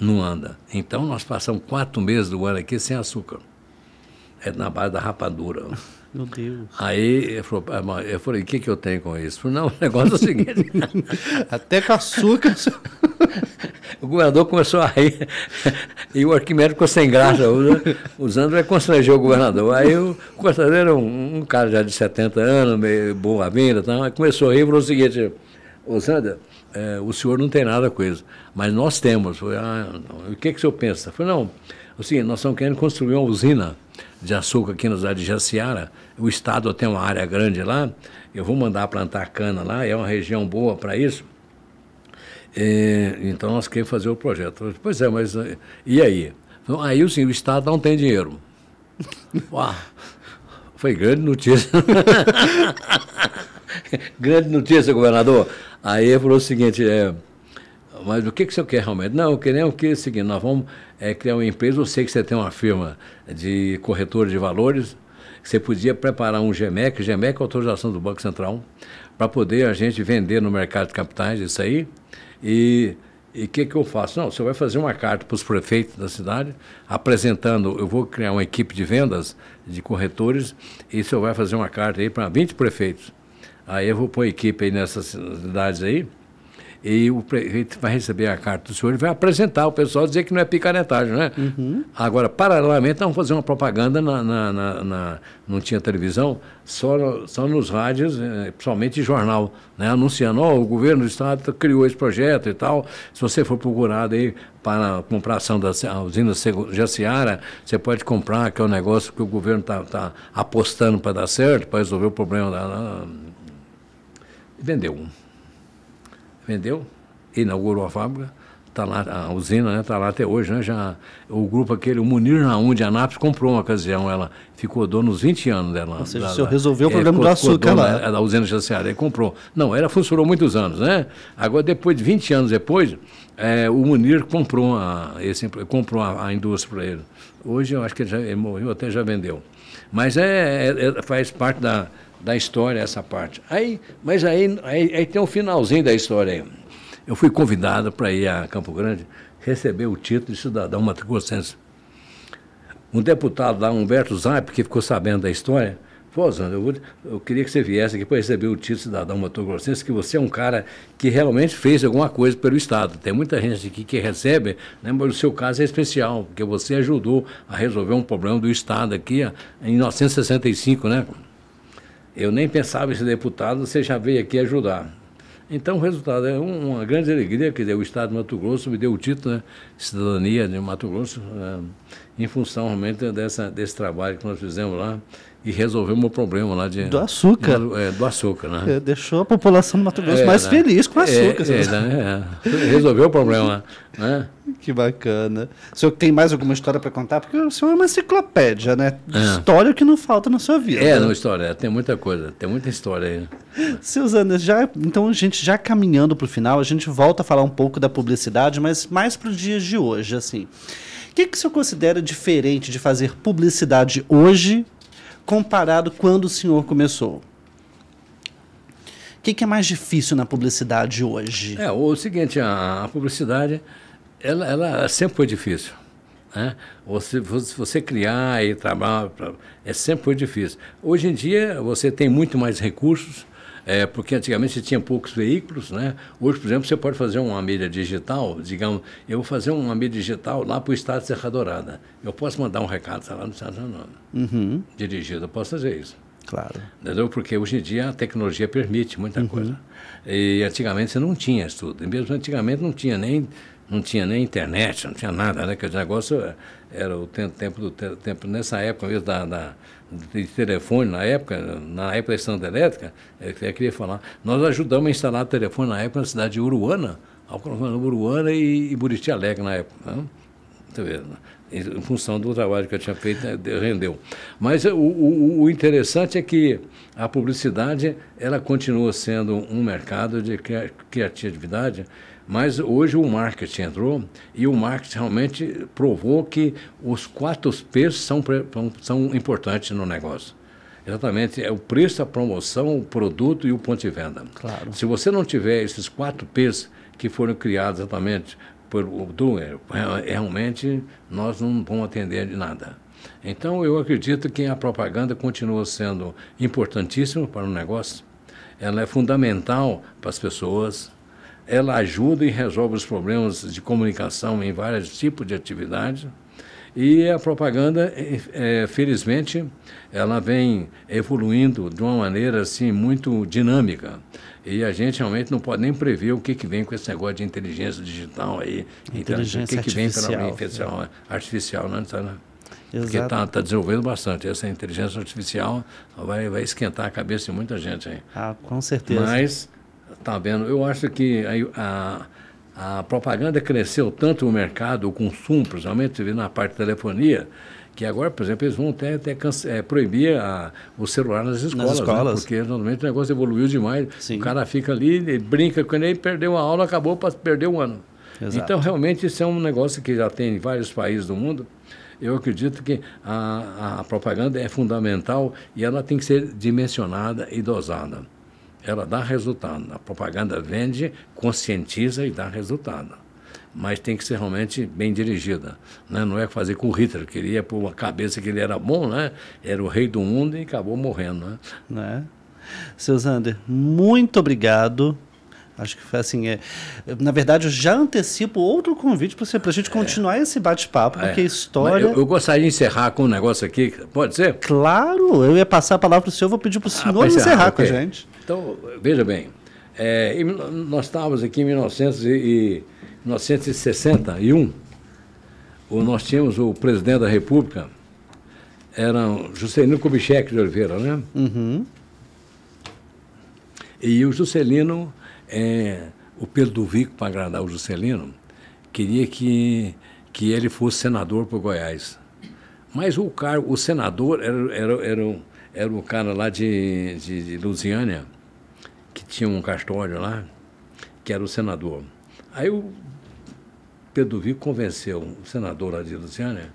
não anda. Então nós passamos quatro meses do ano aqui sem açúcar, é na base da rapadura. Meu Deus. Aí eu, falou, ah, eu falei, o que, que eu tenho com isso? Falei, não, o negócio é o seguinte. Até com açúcar. o governador começou a rir. e o Arquimedes ficou sem graça. usando, vai é constranger o governador. Aí o governador era um, um, cara já de 70 anos, meio boa-vinda, tá? começou a rir e falou o seguinte. Ô Sandra. é, eh, o senhor não tem nada com isso, mas nós temos. Falei, ah, o que, que o senhor pensa? Falei, não, Assim, nós estamos querendo construir uma usina de açúcar aqui na cidade de Jaciara. O estado tem uma área grande lá. Eu vou mandar plantar cana lá. É uma região boa para isso. E, é, então nós queremos fazer o projeto. Pois é, mas e aí? Então, aí sim, o estado não tem dinheiro. Uau, foi grande notícia. grande notícia, governador. Aí ele falou o seguinte. É, mas o que, que o senhor quer realmente? Não, queremos que é o seguinte, nós vamos é, criar uma empresa, eu sei que você tem uma firma de corretor de valores, você podia preparar um GMEC, GMEC é autorização do Banco Central, para poder a gente vender no mercado de capitais isso aí. E o que, que eu faço? Não, você vai fazer uma carta para os prefeitos da cidade, apresentando, eu vou criar uma equipe de vendas de corretores, e você vai fazer uma carta aí para 20 prefeitos. Aí eu vou pôr equipe aí nessas cidades aí, e o prefeito vai receber a carta do senhor e vai apresentar o pessoal dizer que não é picaretagem, né? Uhum. Agora, paralelamente, vamos fazer uma propaganda na, na, na, na não tinha televisão, só, só nos rádios, eh, principalmente jornal, né? anunciando, oh, o governo do estado criou esse projeto e tal. Se você for procurado aí para comprar ação da usina Jaciara, você pode comprar, que é um negócio que o governo está tá apostando para dar certo, para resolver o problema da... Vendeu um vendeu, inaugurou a fábrica, tá lá, a usina está né, tá lá até hoje. Né, já, o grupo aquele, o Munir Naum de Anápolis, comprou uma ocasião. Ela ficou dono uns 20 anos dela. Ou seja, da, o senhor resolveu o é, problema ficou, do açúcar lá. Da, é, da usina Jaceara, ele comprou. Não, ela funcionou muitos anos, né? Agora, depois de 20 anos depois, é, o Munir comprou, a, esse, comprou a, a indústria para ele. Hoje eu acho que ele, já, ele morreu, até já vendeu. Mas é, é, é faz parte da, da história essa parte. Aí, mas aí, aí, aí tem um finalzinho da história aí. Eu fui convidado para ir a Campo Grande receber o título de cidadão matricossense. Um deputado lá, Humberto Zaip, que ficou sabendo da história, falou, Zandro, eu, eu, queria que você viesse aqui para receber o título de cidadão matogrossense, que você é um cara que realmente fez alguma coisa pelo Estado. Tem muita gente aqui que recebe, né, mas o seu caso é especial, porque você ajudou a resolver um problema do Estado aqui em 1965, né? Eu nem pensava esse deputado, você já veio aqui ajudar. Então, o resultado é uma grande alegria que o Estado de Mato Grosso me deu o título, né? Cidadania de Mato Grosso, eh, em função realmente dessa, desse trabalho que nós fizemos lá e resolveu o problema lá de... Do açúcar. De, é, do açúcar, né? É, deixou a população do Mato Grosso é, mais né? feliz com o é, açúcar. É, né? é. Resolveu o problema, né? Que bacana. O senhor tem mais alguma história para contar? Porque o senhor é uma enciclopédia, né? História que não falta na sua vida. É, né? não, história. Tem muita coisa, tem muita história aí. Suzana, já, então a gente já caminhando para o final, a gente volta a falar um pouco da publicidade, mas mais para os dias de hoje, assim. O que, que o senhor considera diferente de fazer publicidade hoje comparado quando o senhor começou? O que, que, é mais difícil na publicidade hoje? É o seguinte, a, a publicidade, ela, ela sempre foi difícil. Né? Você, você criar e trabalhar, é sempre foi difícil. Hoje em dia, você tem muito mais recursos, é, porque antigamente você tinha poucos veículos, né? Hoje, por exemplo, você pode fazer uma mídia digital, digamos, eu vou fazer uma mídia digital lá para o estado de Serra Dourada. Eu posso mandar um recado tá lá no estado de Serra uhum. dirigido, eu posso fazer isso. Claro. Entendeu? Porque hoje em dia a tecnologia permite muita uhum. coisa. E antigamente você não tinha isso tudo. E mesmo antigamente não tinha nem não tinha nem internet, não tinha nada, né? Que o negócio era o tempo, tempo do tempo nessa época mesmo da, da de telefone na época, na época da estrada Elétrica, é eu queria falar, nós ajudamos a instalar telefone na época na cidade de Uruana, Uruana e, e Buriti Alegre na época. Né? Em função do trabalho que eu tinha feito, né, rendeu. Mas o, o, o, interessante é que a publicidade ela continua sendo um mercado de criatividade mas hoje o marketing entrou e o marketing realmente provou que os quatro P's são, são importantes no negócio. Exatamente, é o preço, a promoção, o produto e o ponto de venda. Claro. Se você não tiver esses quatro P's que foram criados exatamente por o doer, é, realmente nós não vamos atender de nada. Então eu acredito que a propaganda continua sendo importantíssima para o negócio. Ela é fundamental para as pessoas, ela ajuda e resolve os problemas de comunicação em vários tipos de atividades. E a propaganda, é, felizmente, ela vem evoluindo de uma maneira assim muito dinâmica. E a gente realmente não pode nem prever o que, que vem com esse negócio de inteligência digital aí. Então, inteligência o que, artificial, que vem pela artificial, é. artificial né? Tá, né? Porque está tá desenvolvendo bastante. Essa inteligência artificial vai, vai esquentar a cabeça de muita gente aí. Ah, com certeza. Mas Tá vendo? Eu acho que a, a, a propaganda cresceu tanto o mercado, o consumo, principalmente na parte de telefonia, que agora, por exemplo, eles vão até, até é, proibir a, o celular nas escolas. Nas escolas. Né? Porque normalmente o negócio evoluiu demais. Sim. O cara fica ali, ele brinca com ele, perdeu a aula, acabou para perder um ano. Exato. Então, realmente, isso é um negócio que já tem em vários países do mundo. Eu acredito que a, a propaganda é fundamental e ela tem que ser dimensionada e dosada ela dá resultado. A propaganda vende, conscientiza e dá resultado. Mas tem que ser realmente bem dirigida. Né? Não é fazer com o Hitler, que ele ia por uma cabeça que ele era bom, né? era o rei do mundo e acabou morrendo. Né? Né? Seu Zander, muito obrigado Acho que foi assim, é, na verdade, eu já antecipo outro convite para a gente é. continuar é. esse bate-papo, porque é. história. Eu, eu, gostaria de encerrar com um negócio aqui, pode ser? Claro, eu ia passar a palavra para o senhor, vou pedir para o ah, senhor ah, encerrar, encerrar okay. com a gente. Então, veja bem, é, em, nós estávamos aqui em 1900 e, 1961, o, nós tínhamos o presidente da República, era Juscelino Kubitschek de Oliveira, né? Uhum. E o Juscelino é, o Pedro Duvico, para agradar o Juscelino, queria que, que ele fosse senador para Goiás. Mas o cargo, o senador era, era, era, um, era um cara lá de, de, de Lusiânia, que tinha um castório lá, que era o senador. Aí o Pedro Vico convenceu o senador lá de Lusiânia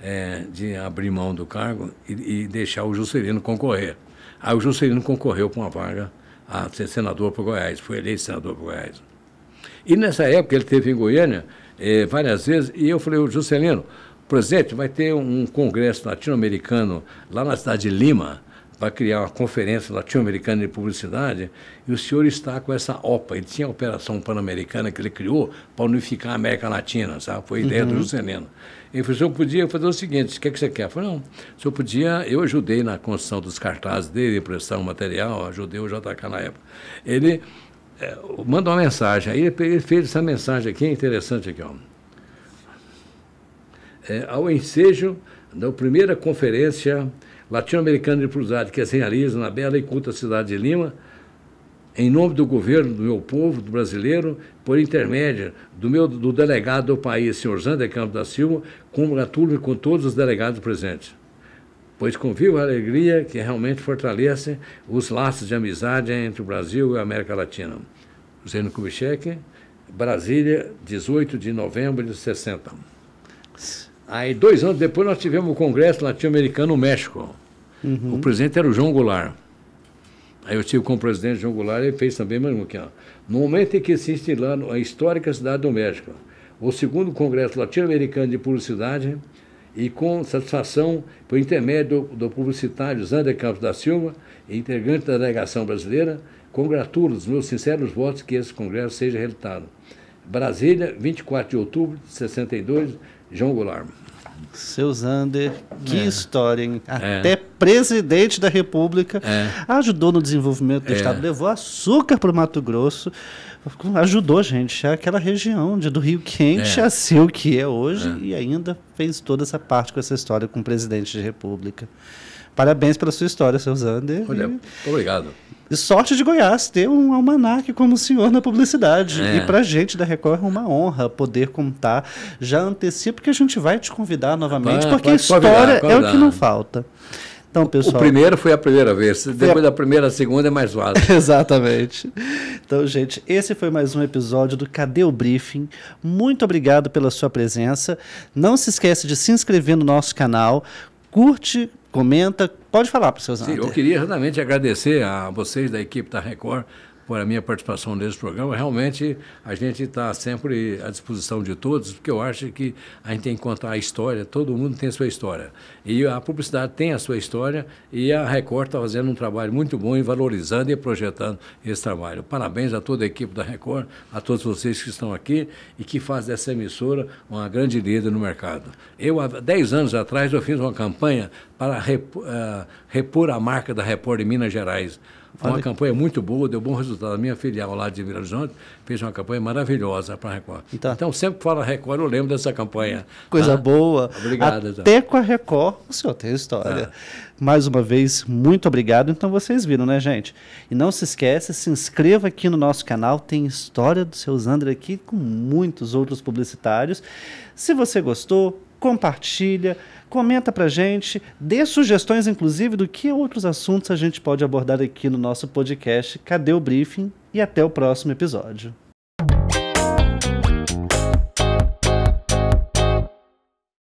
é, de abrir mão do cargo e, e deixar o Juscelino concorrer. Aí o Juscelino concorreu com uma vaga a ah, ser é senador para Goiás, foi eleito senador para Goiás. E nessa época ele teve em Goiânia eh, várias vezes, e eu falei, o Juscelino, presidente, vai ter um congresso latino-americano lá na cidade de Lima, vai criar uma conferência latino-americana de publicidade e o senhor está com essa OPA. Ele tinha a Operação Pan-Americana que ele criou para unificar a América Latina, sabe? Foi a ideia uhum. do Juscelino. Ele falou, o senhor podia fazer o seguinte, o que, é que você quer? Eu falei, não, o senhor podia... Eu ajudei na construção dos cartazes dele, impressão, material, ajudei o JK na época. Ele é, manda uma mensagem, aí ele, ele fez essa mensagem aqui, é interessante aqui, ó. É, ao ensejo da primeira conferência latino-americana de Cruzade, que é se realiza na bela e culta cidade de Lima, em nome do governo, do meu povo, do brasileiro, por intermédio do meu do delegado do país, senhor Zander Campos da Silva, congratulo-me com todos os delegados presentes. Pois convivo a alegria que realmente fortalece os laços de amizade entre o Brasil e a América Latina. Zeno Kubitschek, Brasília, 18 de novembro de 60. Aí, dois anos depois, nós tivemos o um Congresso Latino-Americano no México. Uhum. O presidente era o João Goulart. Aí eu estive com o presidente João Goulart, ele fez também mesmo que No momento em que se instalou a histórica cidade do México, o segundo Congresso Latino-Americano de Publicidade, e com satisfação, por intermédio do, do publicitário Zander Campos da Silva, integrante da delegação brasileira, congratulo os meus sinceros votos que esse congresso seja realizado. Brasília, 24 de outubro de 62, João Goulart. Seu Zander, que é. história, hein? É. Até é. presidente da República é. ajudou no desenvolvimento do é. Estado, levou açúcar para o Mato Grosso, ajudou, gente, aquela região de, do Rio Quente é. a ser o que é hoje e ainda fez toda essa parte com essa história com o presidente de República. Parabéns pela sua história, seu Zander. Olha, e... obrigado. E sorte de Goiás ter um almanac como o senhor na publicidade. É. E para gente da Record é uma honra poder contar. Já antecipo que a gente vai te convidar novamente, porque a história convidar, é o que não falta. Então, pessoal. O primeiro foi a primeira vez, depois da primeira, a segunda é mais fácil. Exatamente. Então, gente, esse foi mais um episódio do Cadê o Briefing? Muito obrigado pela sua presença. Não se esqueça de se inscrever no nosso canal, curte, comenta. Pode falar para os seus Sim, Eu queria realmente agradecer a vocês da equipe da Record por a minha participação nesse programa. Realmente, a gente está sempre à disposição de todos, porque eu acho que a gente tem que contar a história, todo mundo tem a sua história. E a publicidade tem a sua história e a Record está fazendo um trabalho muito bom e valorizando e projetando esse trabalho. Parabéns a toda a equipe da Record, a todos vocês que estão aqui e que fazem dessa emissora uma grande líder no mercado. Eu, há 10 anos atrás, eu fiz uma campanha para uh, repor a marca da Record em Minas Gerais. Foi uma campanha muito boa, deu bom resultado. A minha filial lá de Belo Horizonte fez uma campanha maravilhosa para a Record. Então, então, sempre que fala Record, eu lembro dessa campanha. Coisa tá? boa. Obrigado. Até então. com a Record, o senhor tem história. Tá. Mais uma vez, muito obrigado. Então, vocês viram, né, gente? E não se esqueça, se inscreva aqui no nosso canal. Tem história do seu Zandra aqui com muitos outros publicitários. Se você gostou, compartilha. Comenta pra gente, dê sugestões, inclusive, do que outros assuntos a gente pode abordar aqui no nosso podcast. Cadê o briefing? E até o próximo episódio.